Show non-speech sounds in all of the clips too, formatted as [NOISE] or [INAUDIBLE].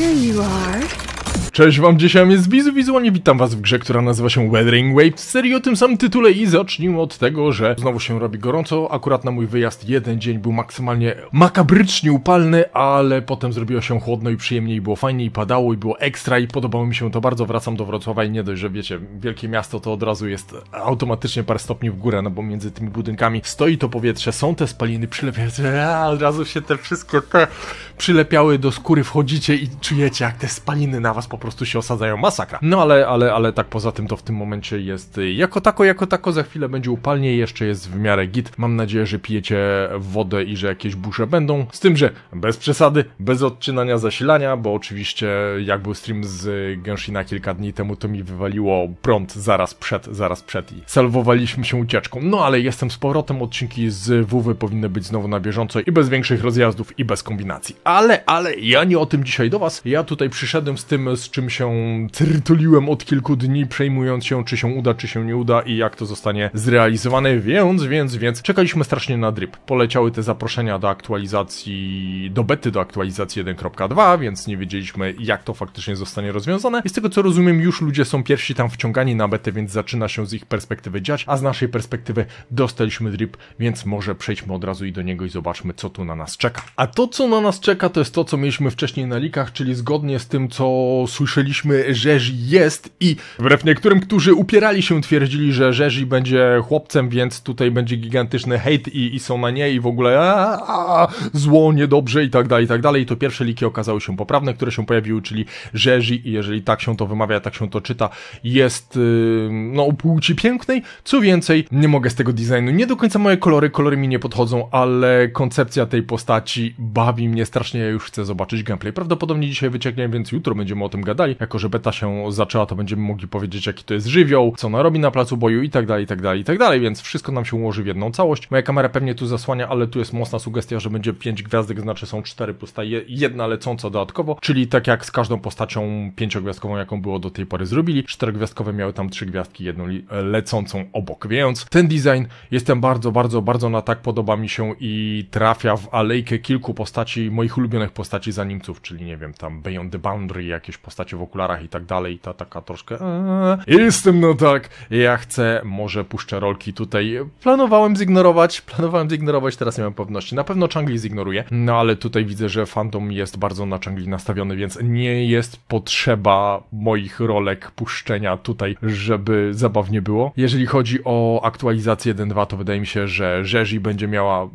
Here you are. Cześć wam, dzisiaj jest Bizu Wizualnie, witam was w grze, która nazywa się Weathering Wave w serii o tym samym tytule i zacznijmy od tego, że znowu się robi gorąco, akurat na mój wyjazd jeden dzień był maksymalnie makabrycznie upalny, ale potem zrobiło się chłodno i przyjemnie i było fajnie i padało i było ekstra i podobało mi się to bardzo, wracam do Wrocławia i nie dość, że wiecie, wielkie miasto to od razu jest automatycznie parę stopni w górę, no bo między tymi budynkami stoi to powietrze, są te spaliny przylepiające, a [LAUGHS] od razu się te wszystkie te przylepiały do skóry, wchodzicie i czujecie jak te spaliny na was po prostu prostu się osadzają, masakra. No ale, ale, ale tak poza tym to w tym momencie jest y, jako tako, jako tako, za chwilę będzie upalnie, jeszcze jest w miarę git. Mam nadzieję, że pijecie wodę i że jakieś busze będą, z tym, że bez przesady, bez odczynania zasilania, bo oczywiście jak był stream z Genshina kilka dni temu, to mi wywaliło prąd zaraz przed, zaraz przed i salwowaliśmy się ucieczką. No ale jestem z powrotem, odcinki z WW powinny być znowu na bieżąco i bez większych rozjazdów i bez kombinacji. Ale, ale ja nie o tym dzisiaj do was, ja tutaj przyszedłem z tym, z czym czym się trytuliłem od kilku dni, przejmując się, czy się uda, czy się nie uda i jak to zostanie zrealizowane, więc, więc, więc czekaliśmy strasznie na drip. Poleciały te zaproszenia do aktualizacji, do bety, do aktualizacji 1.2, więc nie wiedzieliśmy jak to faktycznie zostanie rozwiązane. I z tego co rozumiem, już ludzie są pierwsi tam wciągani na betę, więc zaczyna się z ich perspektywy dziać, a z naszej perspektywy dostaliśmy drip, więc może przejdźmy od razu i do niego i zobaczmy co tu na nas czeka. A to co na nas czeka to jest to co mieliśmy wcześniej na likach, czyli zgodnie z tym co usłyszeliśmy Rzezi jest i wbrew niektórym, którzy upierali się, twierdzili, że Rzezi będzie chłopcem, więc tutaj będzie gigantyczny hejt i, i są na nie i w ogóle a, a, zło, niedobrze i tak dalej, i tak dalej. I to pierwsze liki okazały się poprawne, które się pojawiły, czyli Rzezi i jeżeli tak się to wymawia, tak się to czyta, jest yy, no płci pięknej. Co więcej, nie mogę z tego designu, nie do końca moje kolory, kolory mi nie podchodzą, ale koncepcja tej postaci bawi mnie strasznie, ja już chcę zobaczyć gameplay. Prawdopodobnie dzisiaj wycieknie, więc jutro będziemy o tym gadać pogadali. Jako, że beta się zaczęła, to będziemy mogli powiedzieć, jaki to jest żywioł, co ona robi na placu boju i tak dalej, i tak dalej, i tak dalej, więc wszystko nam się ułoży w jedną całość. Moja kamera pewnie tu zasłania, ale tu jest mocna sugestia, że będzie 5 gwiazdek, znaczy są 4 plus jedna lecąca dodatkowo, czyli tak jak z każdą postacią pięciogwiazdkową, jaką było do tej pory zrobili, czterogwiazdkowe miały tam trzy gwiazdki, jedną e, lecącą obok, więc ten design jestem bardzo, bardzo, bardzo na tak podoba mi się i trafia w alejkę kilku postaci, moich ulubionych postaci zanimców, czyli nie wiem, tam Beyond the Boundary jakieś postaci postacie w okularach i tak dalej, ta taka troszkę eee, jestem no tak, ja chcę, może puszczę rolki tutaj, planowałem zignorować, planowałem zignorować, teraz nie mam pewności, na pewno Changli zignoruje no ale tutaj widzę, że Phantom jest bardzo na Changli nastawiony, więc nie jest potrzeba moich rolek puszczenia tutaj, żeby zabawnie było. Jeżeli chodzi o aktualizację 1.2, to wydaje mi się, że Rzezi będzie miała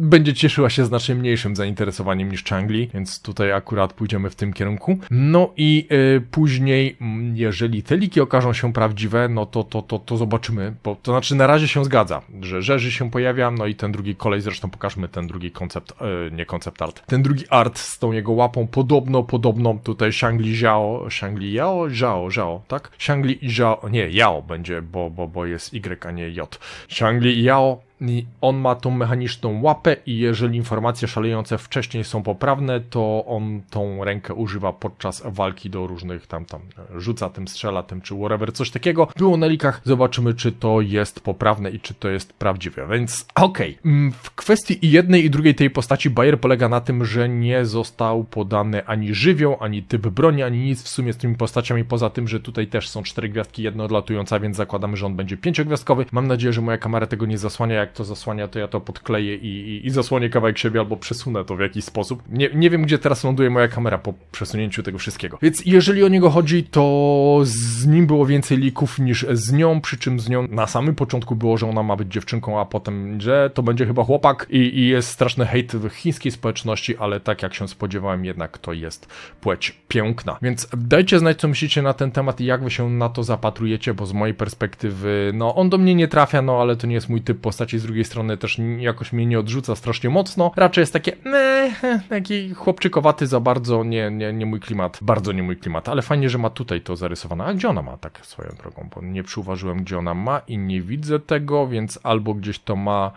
będzie cieszyła się znacznie mniejszym zainteresowaniem niż Changli, więc tutaj akurat pójdziemy w tym kierunku. No i y, później, mm, jeżeli te liki okażą się prawdziwe, no to, to, to, to zobaczymy, bo to znaczy na razie się zgadza, że Rzeży się pojawia, no i ten drugi kolej, zresztą pokażmy ten drugi koncept, y, nie koncept art, ten drugi art z tą jego łapą, podobno, podobno tutaj Shangli Zhao, Shangli Yao, Zhao, Zhao, tak? Shangli Zhao, nie, Yao będzie, bo, bo, bo jest Y, a nie J. Shangli i Yao i on ma tą mechaniczną łapę i jeżeli informacje szalejące wcześniej są poprawne, to on tą rękę używa podczas walki do różnych tam tam rzuca tym, strzela tym czy whatever, coś takiego. Było na likach, zobaczymy czy to jest poprawne i czy to jest prawdziwe, więc okej. Okay. Mm, w kwestii i jednej i drugiej tej postaci Bayer polega na tym, że nie został podany ani żywioł, ani typ broni, ani nic w sumie z tymi postaciami, poza tym, że tutaj też są cztery gwiazdki, jedno odlatująca, więc zakładamy, że on będzie pięciogwiazdkowy. Mam nadzieję, że moja kamera tego nie zasłania, jak jak to zasłania, to ja to podkleję i, i, i zasłonię kawałek siebie albo przesunę to w jakiś sposób. Nie, nie wiem, gdzie teraz ląduje moja kamera po przesunięciu tego wszystkiego. Więc jeżeli o niego chodzi, to z nim było więcej lików niż z nią, przy czym z nią na samym początku było, że ona ma być dziewczynką, a potem, że to będzie chyba chłopak i, i jest straszny hejt w chińskiej społeczności, ale tak jak się spodziewałem, jednak to jest płeć piękna. Więc dajcie znać, co myślicie na ten temat i jak wy się na to zapatrujecie, bo z mojej perspektywy, no on do mnie nie trafia, no ale to nie jest mój typ postaci, z drugiej strony też jakoś mnie nie odrzuca strasznie mocno. Raczej jest takie, ne, eh", taki chłopczykowaty za bardzo, nie, nie, nie mój klimat. Bardzo nie mój klimat, ale fajnie, że ma tutaj to zarysowane. A gdzie ona ma tak swoją drogą? Bo nie przyuważyłem, gdzie ona ma i nie widzę tego, więc albo gdzieś to ma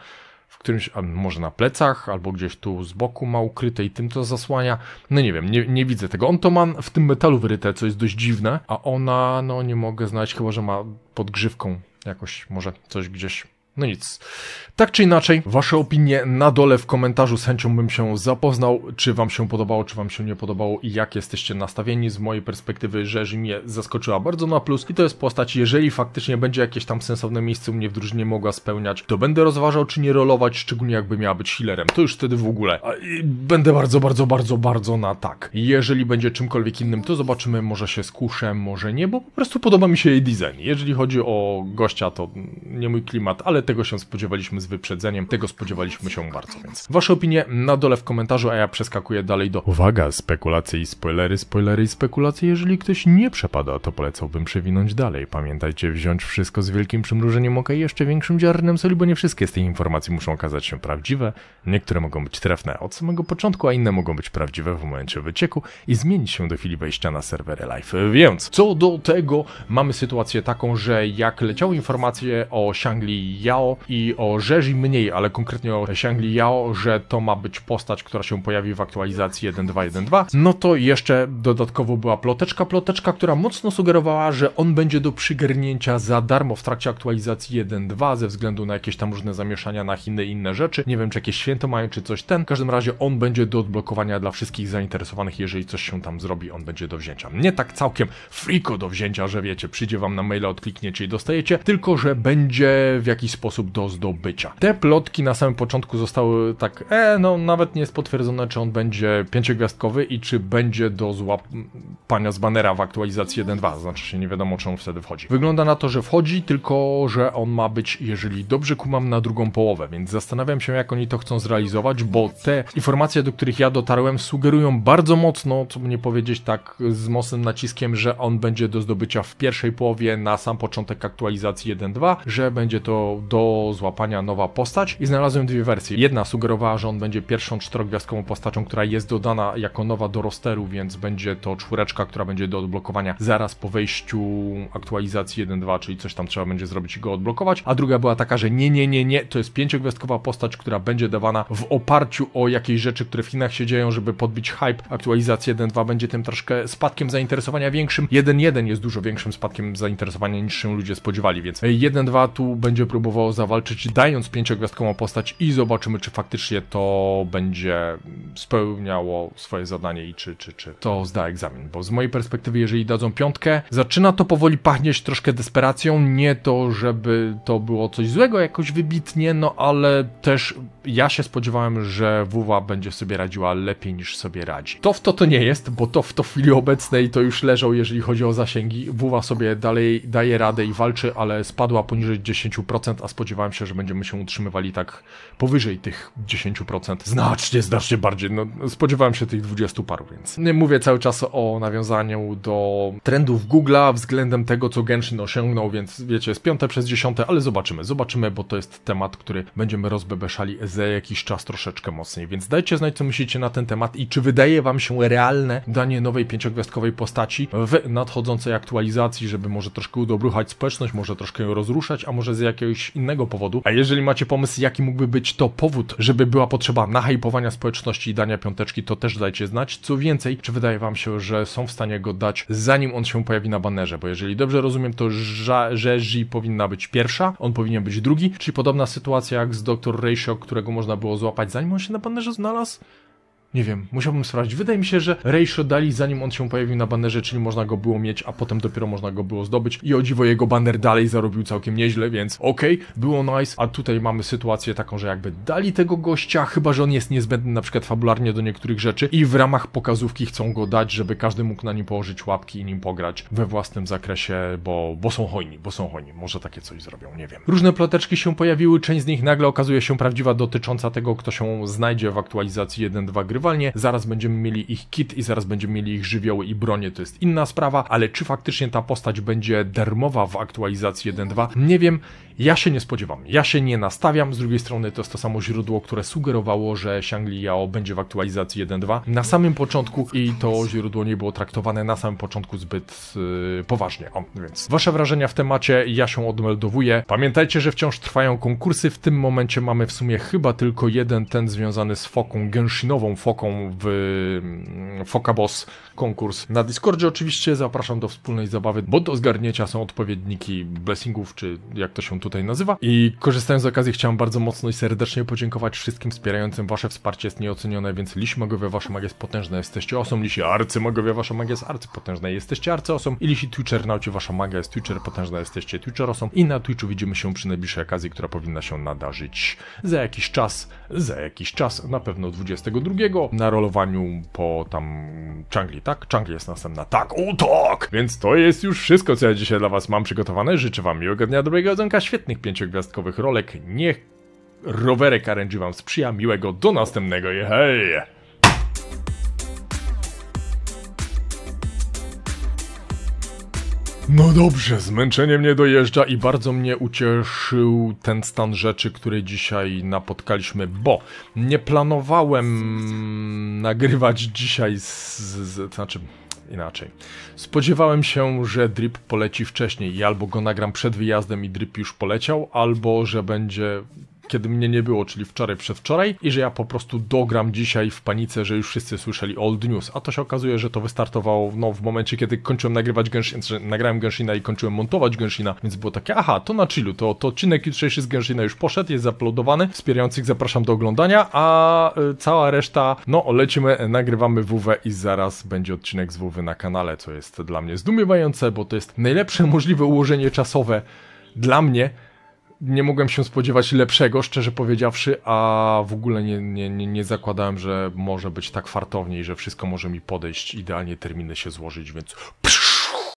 w którymś, może na plecach, albo gdzieś tu z boku ma ukryte i tym to zasłania. No nie wiem, nie, nie widzę tego. On to ma w tym metalu wyryte, co jest dość dziwne, a ona, no nie mogę znaleźć, chyba że ma pod grzywką jakoś może coś gdzieś no nic. Tak czy inaczej, wasze opinie na dole w komentarzu z chęcią bym się zapoznał, czy wam się podobało, czy wam się nie podobało i jak jesteście nastawieni. Z mojej perspektywy że mnie zaskoczyła bardzo na plus i to jest postać, jeżeli faktycznie będzie jakieś tam sensowne miejsce u mnie w drużynie mogła spełniać, to będę rozważał, czy nie rolować, szczególnie jakby miała być healerem. To już wtedy w ogóle. Będę bardzo, bardzo, bardzo, bardzo na tak. Jeżeli będzie czymkolwiek innym, to zobaczymy, może się skuszę, może nie, bo po prostu podoba mi się jej design. Jeżeli chodzi o gościa, to nie mój klimat, ale tego się spodziewaliśmy z wyprzedzeniem, tego spodziewaliśmy się bardzo, więc wasze opinie na dole w komentarzu, a ja przeskakuję dalej do... Uwaga, spekulacje i spoilery, spoilery i spekulacje, jeżeli ktoś nie przepada, to polecałbym przewinąć dalej. Pamiętajcie wziąć wszystko z wielkim przymrużeniem oka i jeszcze większym ziarnem soli, bo nie wszystkie z tych informacji muszą okazać się prawdziwe, niektóre mogą być trefne od samego początku, a inne mogą być prawdziwe w momencie wycieku i zmienić się do chwili wejścia na serwery live. Więc co do tego, mamy sytuację taką, że jak leciały informacje o Shangli, ja Yao i o Rzezi mniej, ale konkretnie o Xiangli Yao, że to ma być postać, która się pojawi w aktualizacji 1.2.1.2. No to jeszcze dodatkowo była ploteczka, ploteczka, która mocno sugerowała, że on będzie do przygarnięcia za darmo w trakcie aktualizacji 1.2 ze względu na jakieś tam różne zamieszania na Chiny i inne rzeczy. Nie wiem, czy jakieś święto mają, czy coś ten. W każdym razie on będzie do odblokowania dla wszystkich zainteresowanych, jeżeli coś się tam zrobi, on będzie do wzięcia. Nie tak całkiem friko do wzięcia, że wiecie, przyjdzie wam na maila, odklikniecie i dostajecie, tylko że będzie w jakiś sposób sposób do zdobycia. Te plotki na samym początku zostały tak, e, no nawet nie jest potwierdzone, czy on będzie pięciogwiazdkowy i czy będzie do złapania z banera w aktualizacji 1.2, znaczy się nie wiadomo, czy on wtedy wchodzi. Wygląda na to, że wchodzi, tylko że on ma być, jeżeli dobrze kumam, na drugą połowę, więc zastanawiam się, jak oni to chcą zrealizować, bo te informacje, do których ja dotarłem, sugerują bardzo mocno, co mnie powiedzieć tak z mocnym naciskiem, że on będzie do zdobycia w pierwszej połowie na sam początek aktualizacji 1.2, że będzie to do złapania nowa postać i znalazłem dwie wersje. Jedna sugerowała, że on będzie pierwszą czterogwiazdkową postacią, która jest dodana jako nowa do rosteru, więc będzie to czwóreczka, która będzie do odblokowania zaraz po wejściu aktualizacji 1.2, czyli coś tam trzeba będzie zrobić i go odblokować. A druga była taka, że nie, nie, nie, nie, to jest pięciogwiazdkowa postać, która będzie dawana w oparciu o jakieś rzeczy, które w Chinach się dzieją, żeby podbić hype. Aktualizacja 1.2 będzie tym troszkę spadkiem zainteresowania większym. 1.1 jest dużo większym spadkiem zainteresowania niż się ludzie spodziewali, więc 1.2 e, tu będzie próbował zawalczyć, dając pięciogwiazdkową postać i zobaczymy, czy faktycznie to będzie spełniało swoje zadanie i czy, czy, czy to zda egzamin. Bo z mojej perspektywy, jeżeli dadzą piątkę, zaczyna to powoli pachnieć troszkę desperacją. Nie to, żeby to było coś złego jakoś wybitnie, no ale też ja się spodziewałem, że WUWA będzie sobie radziła lepiej niż sobie radzi. To w to to nie jest, bo to w to w chwili obecnej to już leżał, jeżeli chodzi o zasięgi. WUWA sobie dalej daje radę i walczy, ale spadła poniżej 10%, a spodziewałem się, że będziemy się utrzymywali tak powyżej tych 10%. Znacznie, znacznie bardziej. No, spodziewałem się tych 20 paru, więc. Mówię cały czas o nawiązaniu do trendów Google'a względem tego, co Genshin osiągnął, więc wiecie, jest piąte przez dziesiąte, ale zobaczymy, zobaczymy, bo to jest temat, który będziemy rozbebeszali za jakiś czas troszeczkę mocniej, więc dajcie znać, co myślicie na ten temat i czy wydaje wam się realne danie nowej pięciogwiazdkowej postaci w nadchodzącej aktualizacji, żeby może troszkę udobruchać społeczność, może troszkę ją rozruszać, a może z jakiegoś innego innego powodu. A jeżeli macie pomysł, jaki mógłby być to powód, żeby była potrzeba nahypowania społeczności i dania piąteczki, to też dajcie znać. Co więcej, czy wydaje wam się, że są w stanie go dać zanim on się pojawi na banerze, bo jeżeli dobrze rozumiem, to Rzezi powinna być pierwsza, on powinien być drugi, czyli podobna sytuacja jak z Dr. Ratio, którego można było złapać zanim on się na banerze znalazł? Nie wiem, musiałbym sprawdzić. Wydaje mi się, że Ratio dali zanim on się pojawił na banerze, czyli można go było mieć, a potem dopiero można go było zdobyć. I o dziwo jego banner dalej zarobił całkiem nieźle, więc okej, okay, było nice. A tutaj mamy sytuację taką, że jakby dali tego gościa, chyba że on jest niezbędny na przykład fabularnie do niektórych rzeczy i w ramach pokazówki chcą go dać, żeby każdy mógł na nim położyć łapki i nim pograć we własnym zakresie, bo, bo są hojni, bo są hojni. Może takie coś zrobią, nie wiem. Różne ploteczki się pojawiły, część z nich nagle okazuje się prawdziwa dotycząca tego, kto się znajdzie w aktualizacji 1-2 gry zaraz będziemy mieli ich kit i zaraz będziemy mieli ich żywioły i bronię, to jest inna sprawa, ale czy faktycznie ta postać będzie darmowa w aktualizacji 1.2, nie wiem. Ja się nie spodziewam, ja się nie nastawiam. Z drugiej strony to jest to samo źródło, które sugerowało, że Shangli Yao będzie w aktualizacji 1.2 na samym początku i to źródło nie było traktowane na samym początku zbyt yy, poważnie. O, więc wasze wrażenia w temacie, ja się odmeldowuję. Pamiętajcie, że wciąż trwają konkursy. W tym momencie mamy w sumie chyba tylko jeden ten związany z foką, genshinową foką w yy, Foka Boss konkurs. Na Discordzie oczywiście zapraszam do wspólnej zabawy, bo do zgarnięcia są odpowiedniki blessingów, czy jak to się tutaj nazywa. I korzystając z okazji, chciałem bardzo mocno i serdecznie podziękować wszystkim wspierającym. Wasze wsparcie jest nieocenione, więc liś magowie, wasza magia jest potężna, jesteście osom. Lisi magowie wasza magia jest arcy arcypotężna, jesteście arcyosom. I lisi nauczy, wasza magia jest twitcher potężna, jesteście twitcherosom. I na Twitchu widzimy się przy najbliższej okazji, która powinna się nadarzyć za jakiś czas, za jakiś czas, na pewno 22 na rolowaniu po tam Changli, tak? Changli jest następna, tak, o tak! Więc to jest już wszystko, co ja dzisiaj dla was mam przygotowane. Życzę wam miłego dnia, dobrego jedzonka, świetnego świetnych pięciogwiazdkowych rolek. Niech rowerek RNG Wam sprzyja. Miłego do następnego. Hej! No dobrze, zmęczenie mnie dojeżdża i bardzo mnie ucieszył ten stan rzeczy, który dzisiaj napotkaliśmy, bo nie planowałem nagrywać dzisiaj z, z, z znaczy inaczej. Spodziewałem się, że drip poleci wcześniej i albo go nagram przed wyjazdem i drip już poleciał, albo że będzie kiedy mnie nie było, czyli wczoraj, przedwczoraj i że ja po prostu dogram dzisiaj w panice, że już wszyscy słyszeli old news, a to się okazuje, że to wystartowało no, w momencie, kiedy kończyłem nagrywać Genshin, znaczy, nagrałem Genshina i kończyłem montować Genshina, więc było takie, aha, to na chillu, to, to odcinek jutrzejszy z Genshina już poszedł, jest zaplodowany, wspierających zapraszam do oglądania, a y, cała reszta, no lecimy, nagrywamy WW i zaraz będzie odcinek z WW na kanale, co jest dla mnie zdumiewające, bo to jest najlepsze możliwe ułożenie czasowe dla mnie, nie mogłem się spodziewać lepszego, szczerze powiedziawszy, a w ogóle nie, nie, nie, nie zakładałem, że może być tak fartowniej, że wszystko może mi podejść, idealnie terminy się złożyć, więc psz,